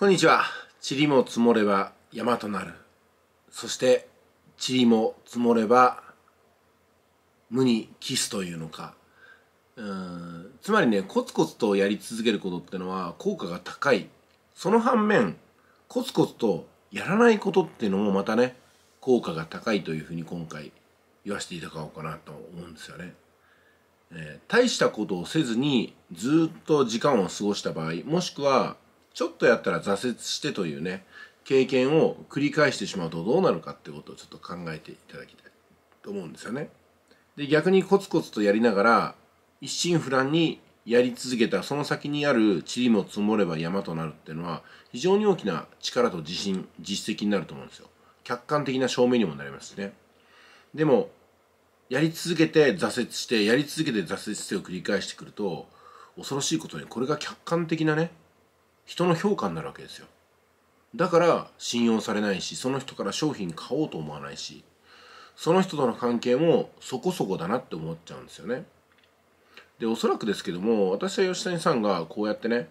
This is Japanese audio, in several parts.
こんにちは。塵も積もれば山となる。そして、塵も積もれば無にキスというのか。うんつまりね、コツコツとやり続けることってのは効果が高い。その反面、コツコツとやらないことっていうのもまたね、効果が高いというふうに今回言わせていただこうかなと思うんですよね。えー、大したことをせずにずっと時間を過ごした場合、もしくはちょっとやったら挫折してというね経験を繰り返してしまうとどうなるかってことをちょっと考えていただきたいと思うんですよね。で逆にコツコツとやりながら一心不乱にやり続けたその先にある塵も積もれば山となるっていうのは非常に大きな力と自信実績になると思うんですよ。客観的な証明にもなりますね。でもやり続けて挫折してやり続けて挫折してを繰り返してくると恐ろしいことにこれが客観的なね人の評価になるわけですよだから信用されないしその人から商品買おうと思わないしその人との関係もそこそこだなって思っちゃうんですよねでおそらくですけども私は吉谷さんがこうやってね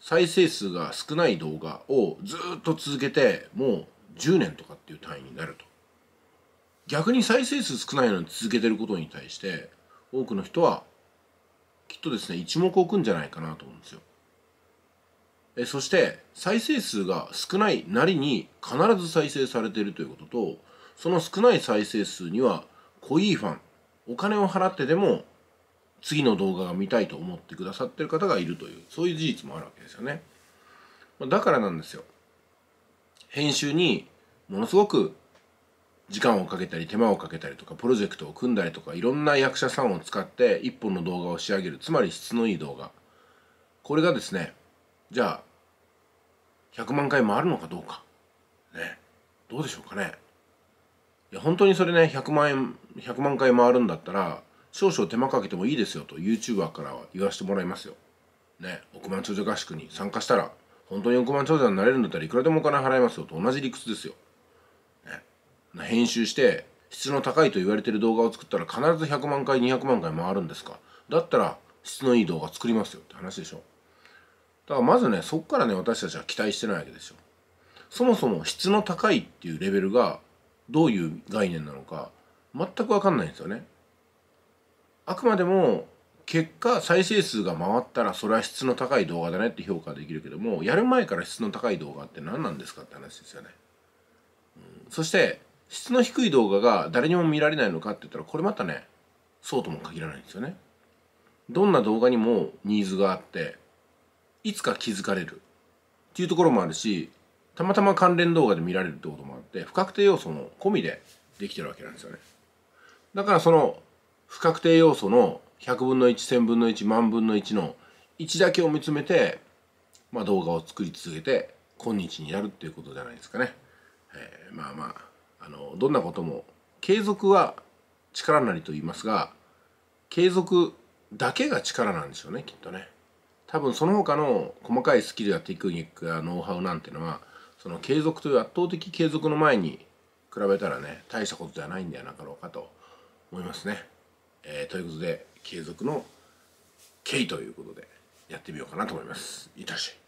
再生数が少ない動画をずっと続けてもう10年とかっていう単位になると逆に再生数少ないのに続けてることに対して多くの人はきっとですね一目置くんじゃないかなと思うんですよえそして再生数が少ないなりに必ず再生されているということとその少ない再生数には濃いファンお金を払ってでも次の動画が見たいと思ってくださってる方がいるというそういう事実もあるわけですよねだからなんですよ編集にものすごく時間をかけたり手間をかけたりとかプロジェクトを組んだりとかいろんな役者さんを使って一本の動画を仕上げるつまり質のいい動画これがですねじゃあ100万回もあるのかどうか。ね。どうでしょうかね。いや、本当にそれね、100万円、100万回回るんだったら、少々手間かけてもいいですよと YouTuber からは言わせてもらいますよ。ね。億万長者合宿に参加したら、本当に億万長者になれるんだったらいくらでもお金払いますよと同じ理屈ですよ。ね。編集して、質の高いと言われてる動画を作ったら必ず100万回200万回回るんですかだったら質のいい動画作りますよって話でしょだからまずねそこからね私たちは期待してないわけですよ。そもそも質の高いっていうレベルがどういう概念なのか全く分かんないんですよね。あくまでも結果再生数が回ったらそれは質の高い動画だねって評価できるけどもやる前から質の高い動画って何なんですかって話ですよね。うん、そして質の低い動画が誰にも見られないのかって言ったらこれまたねそうとも限らないんですよね。どんな動画にもニーズがあっていつか気づかれるっていうところもあるしたまたま関連動画で見られるってこともあって不確定要素も込みでできてるわけなんですよねだからその不確定要素の100分の1,000分の1万分の1の1だけを見つめて、まあ、動画を作り続けて今日になるっていうことじゃないですかね、えー、まあまああのどんなことも継続は力なりと言いますが継続だけが力なんでしょうねきっとね。多分その他の細かいスキルやテクニックやノウハウなんてのはその継続という圧倒的継続の前に比べたらね大したことではないんではなかろうかと思いますね。えー、ということで継続の経緯ということでやってみようかなと思います。いたし。